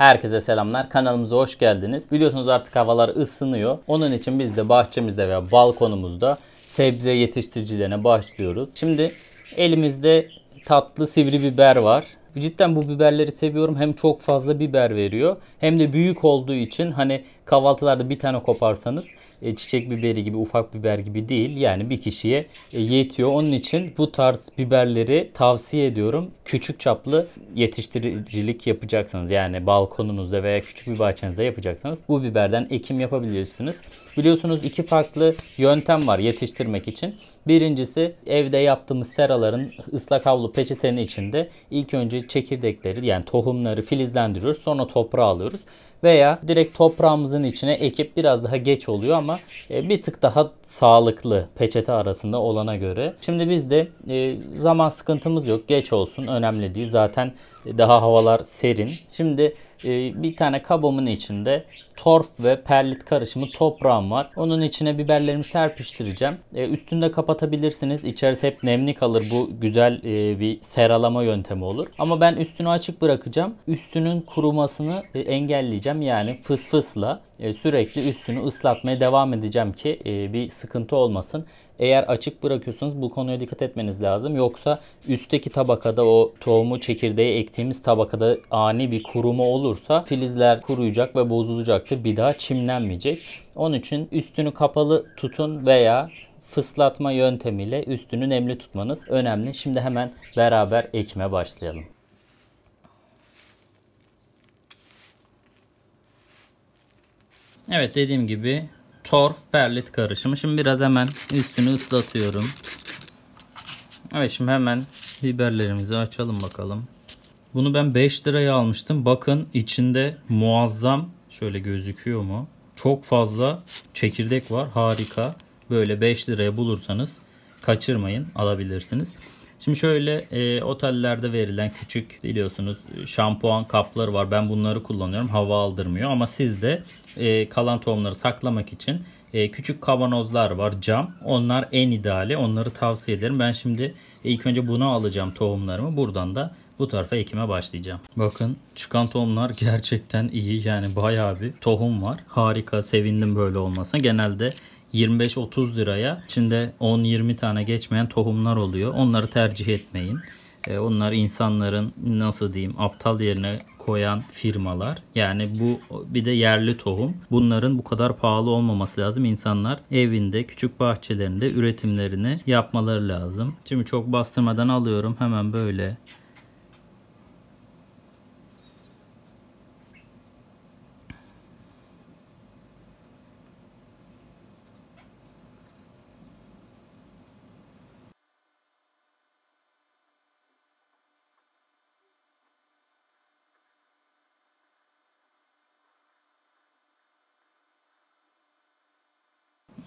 Herkese selamlar. Kanalımıza hoş geldiniz. Biliyorsunuz artık havalar ısınıyor. Onun için biz de bahçemizde veya balkonumuzda sebze yetiştiricilerine başlıyoruz. Şimdi elimizde tatlı sivri biber var. Cidden bu biberleri seviyorum. Hem çok fazla biber veriyor hem de büyük olduğu için hani kahvaltılarda bir tane koparsanız e, çiçek biberi gibi ufak biber gibi değil. Yani bir kişiye e, yetiyor. Onun için bu tarz biberleri tavsiye ediyorum. Küçük çaplı yetiştiricilik yapacaksanız yani balkonunuzda veya küçük bir bahçenizde yapacaksanız bu biberden ekim yapabilirsiniz. Biliyorsunuz iki farklı yöntem var yetiştirmek için. Birincisi evde yaptığımız seraların ıslak havlu peçetenin içinde ilk önce çekirdekleri yani tohumları filizlendiriyoruz. Sonra toprağa alıyoruz. Veya direkt toprağımızın içine ekip biraz daha geç oluyor ama e, bir tık daha sağlıklı peçete arasında olana göre. Şimdi bizde e, zaman sıkıntımız yok. Geç olsun önemli değil. Zaten daha havalar serin. Şimdi e, bir tane kabımın içinde torf ve perlit karışımı toprağım var. Onun içine biberlerimi serpiştireceğim. E, üstünde kapatabilirsiniz. İçerisi hep nemli kalır. Bu güzel e, bir seralama yöntemi olur. Ama ben üstünü açık bırakacağım. Üstünün kurumasını e, engelleyeceğim. Yani fısfısla e, sürekli üstünü ıslatmaya devam edeceğim ki e, bir sıkıntı olmasın. Eğer açık bırakıyorsanız bu konuya dikkat etmeniz lazım. Yoksa üstteki tabakada o tohumu çekirdeği ektiğimiz tabakada ani bir kuruma olursa filizler kuruyacak ve bozulacaktır. Bir daha çimlenmeyecek. Onun için üstünü kapalı tutun veya fıslatma yöntemiyle üstünü nemli tutmanız önemli. Şimdi hemen beraber ekime başlayalım. Evet dediğim gibi torf perlit karışımı. Şimdi biraz hemen üstünü ıslatıyorum. Evet şimdi hemen biberlerimizi açalım bakalım. Bunu ben 5 liraya almıştım. Bakın içinde muazzam şöyle gözüküyor mu? Çok fazla çekirdek var. Harika. Böyle 5 liraya bulursanız kaçırmayın alabilirsiniz. Şimdi şöyle e, otellerde verilen küçük biliyorsunuz şampuan kapları var. Ben bunları kullanıyorum. Hava aldırmıyor ama sizde e, kalan tohumları saklamak için e, küçük kavanozlar var cam. Onlar en ideali. Onları tavsiye ederim. Ben şimdi ilk önce bunu alacağım tohumlarımı. Buradan da bu tarafa ekime başlayacağım. Bakın çıkan tohumlar gerçekten iyi. Yani bayağı bir tohum var. Harika. Sevindim böyle olmasına. Genelde 25-30 liraya içinde 10-20 tane geçmeyen tohumlar oluyor. Onları tercih etmeyin. E, Onlar insanların nasıl diyeyim aptal yerine koyan firmalar. Yani bu bir de yerli tohum. Bunların bu kadar pahalı olmaması lazım. İnsanlar evinde, küçük bahçelerinde üretimlerini yapmaları lazım. Şimdi çok bastırmadan alıyorum. Hemen böyle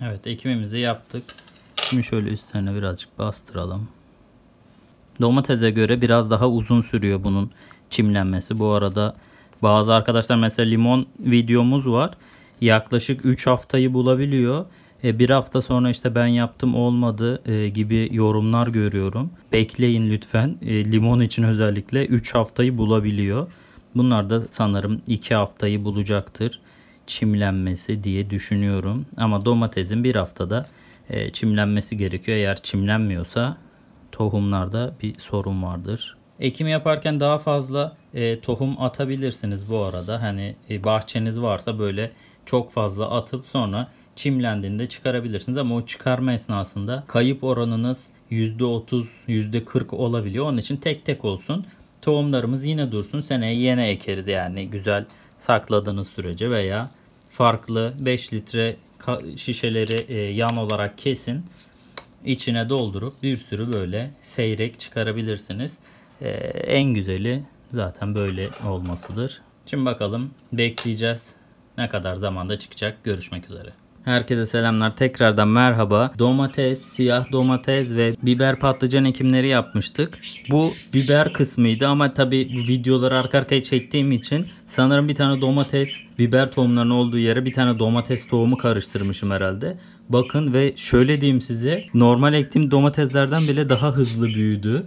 Evet ekimimizi yaptık. Şimdi şöyle üstlerine birazcık bastıralım. Domatese göre biraz daha uzun sürüyor bunun çimlenmesi. Bu arada bazı arkadaşlar mesela limon videomuz var. Yaklaşık 3 haftayı bulabiliyor. E, bir hafta sonra işte ben yaptım olmadı e, gibi yorumlar görüyorum. Bekleyin lütfen. E, limon için özellikle 3 haftayı bulabiliyor. Bunlar da sanırım 2 haftayı bulacaktır çimlenmesi diye düşünüyorum. Ama domatesin bir haftada e, çimlenmesi gerekiyor. Eğer çimlenmiyorsa tohumlarda bir sorun vardır. Ekim yaparken daha fazla e, tohum atabilirsiniz bu arada. Hani e, bahçeniz varsa böyle çok fazla atıp sonra çimlendiğinde çıkarabilirsiniz ama o çıkarma esnasında kayıp oranınız %30, %40 olabiliyor. Onun için tek tek olsun. Tohumlarımız yine dursun. Seneye yine ekeriz yani güzel sakladığınız sürece veya farklı 5 litre şişeleri e, yan olarak kesin içine doldurup bir sürü böyle seyrek çıkarabilirsiniz. E, en güzeli zaten böyle olmasıdır. Şimdi bakalım bekleyeceğiz. Ne kadar zamanda çıkacak. Görüşmek üzere. Herkese selamlar. Tekrardan merhaba. Domates, siyah domates ve biber patlıcan ekimleri yapmıştık. Bu biber kısmıydı ama tabi videoları arka arkaya çektiğim için Sanırım bir tane domates, biber tohumlarının olduğu yere bir tane domates tohumu karıştırmışım herhalde. Bakın ve şöyle diyeyim size normal ektiğim domateslerden bile daha hızlı büyüdü.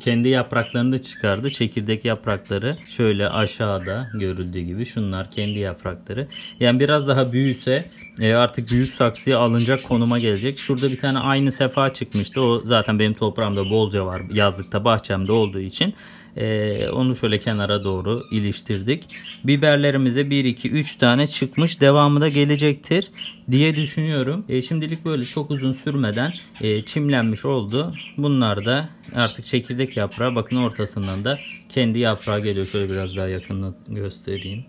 Kendi yapraklarını da çıkardı. Çekirdek yaprakları şöyle aşağıda görüldüğü gibi şunlar kendi yaprakları. Yani biraz daha büyüse e, artık büyük saksıya alınacak konuma gelecek. Şurada bir tane aynı sefa çıkmıştı. O zaten benim toprağımda bolca var yazlıkta bahçemde olduğu için. Ee, onu şöyle kenara doğru iliştirdik. Biberlerimize 1, 2, 3 tane çıkmış. Devamı da gelecektir diye düşünüyorum. Ee, şimdilik böyle çok uzun sürmeden e, çimlenmiş oldu. Bunlar da artık çekirdek yaprağı. Bakın ortasından da kendi yaprağı geliyor. Şöyle biraz daha yakından göstereyim.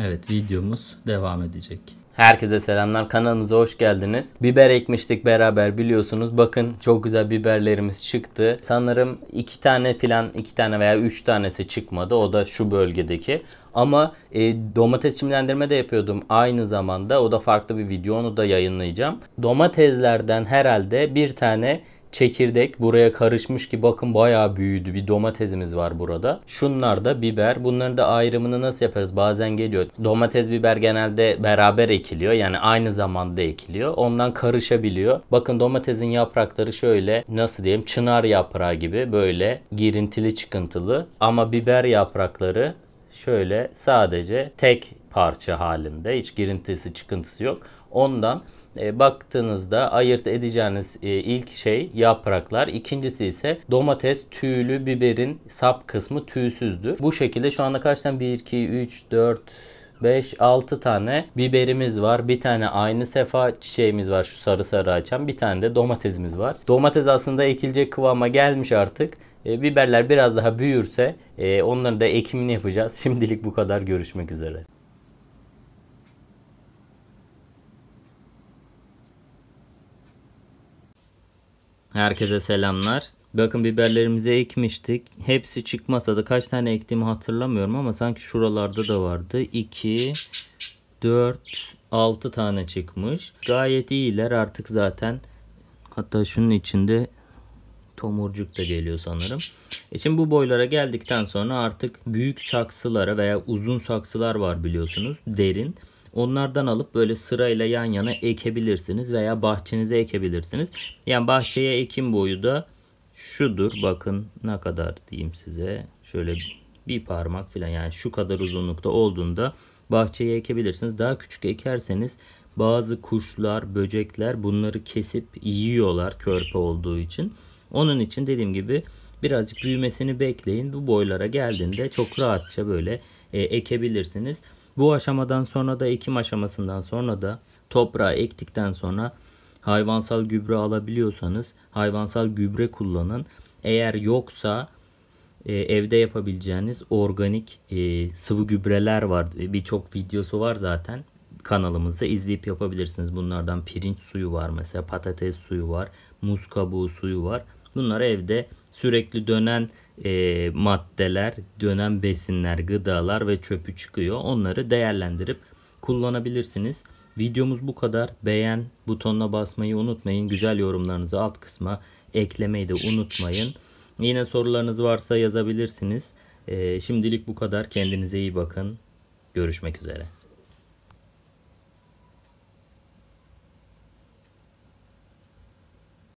Evet videomuz devam edecek. Herkese selamlar. Kanalımıza hoş geldiniz. Biber ekmiştik beraber biliyorsunuz. Bakın çok güzel biberlerimiz çıktı. Sanırım iki tane filan iki tane veya üç tanesi çıkmadı. O da şu bölgedeki. Ama e, domates çimlendirme de yapıyordum aynı zamanda. O da farklı bir video onu da yayınlayacağım. Domateslerden herhalde bir tane çekirdek buraya karışmış ki bakın bayağı büyüdü. Bir domatesimiz var burada. Şunlar da biber. Bunların da ayrımını nasıl yaparız? Bazen geliyor. Domates biber genelde beraber ekiliyor. Yani aynı zamanda ekiliyor. Ondan karışabiliyor. Bakın domatesin yaprakları şöyle nasıl diyeyim çınar yaprağı gibi böyle girintili çıkıntılı. Ama biber yaprakları şöyle sadece tek parça halinde. Hiç girintisi çıkıntısı yok. Ondan e, baktığınızda ayırt edeceğiniz e, ilk şey yapraklar. İkincisi ise domates tüylü biberin sap kısmı tüysüzdür. Bu şekilde şu anda kaç tane? 1, 2, 3, 4, 5-6 tane biberimiz var. Bir tane aynı sefa çiçeğimiz var şu sarı sarı açan. Bir tane de domatesimiz var. Domates aslında ekilecek kıvama gelmiş artık. E, biberler biraz daha büyürse onların da ekimini yapacağız. Şimdilik bu kadar görüşmek üzere. Herkese selamlar. Bakın biberlerimizi ekmiştik. Hepsi çıkmasa da kaç tane ektiğimi hatırlamıyorum ama sanki şuralarda da vardı. 2, 4, 6 tane çıkmış. Gayet iyiler artık zaten. Hatta şunun içinde tomurcuk da geliyor sanırım. E şimdi bu boylara geldikten sonra artık büyük saksılara veya uzun saksılar var biliyorsunuz. Derin. Onlardan alıp böyle sırayla yan yana ekebilirsiniz veya bahçenize ekebilirsiniz. Yani bahçeye ekim boyu da şudur. Bakın ne kadar diyeyim size. Şöyle bir parmak falan yani şu kadar uzunlukta olduğunda bahçeye ekebilirsiniz. Daha küçük ekerseniz bazı kuşlar, böcekler bunları kesip yiyorlar körpe olduğu için. Onun için dediğim gibi birazcık büyümesini bekleyin. Bu boylara geldiğinde çok rahatça böyle e, ekebilirsiniz. Bu aşamadan sonra da ekim aşamasından sonra da toprağa ektikten sonra hayvansal gübre alabiliyorsanız hayvansal gübre kullanın. Eğer yoksa e, evde yapabileceğiniz organik e, sıvı gübreler var. E, birçok videosu var zaten kanalımızda izleyip yapabilirsiniz. Bunlardan pirinç suyu var mesela patates suyu var, muz kabuğu suyu var. Bunlar evde sürekli dönen e, maddeler, dönem besinler, gıdalar ve çöpü çıkıyor. Onları değerlendirip kullanabilirsiniz. Videomuz bu kadar. Beğen butonuna basmayı unutmayın. Güzel yorumlarınızı alt kısma eklemeyi de unutmayın. Yine sorularınız varsa yazabilirsiniz. E, şimdilik bu kadar. Kendinize iyi bakın. Görüşmek üzere.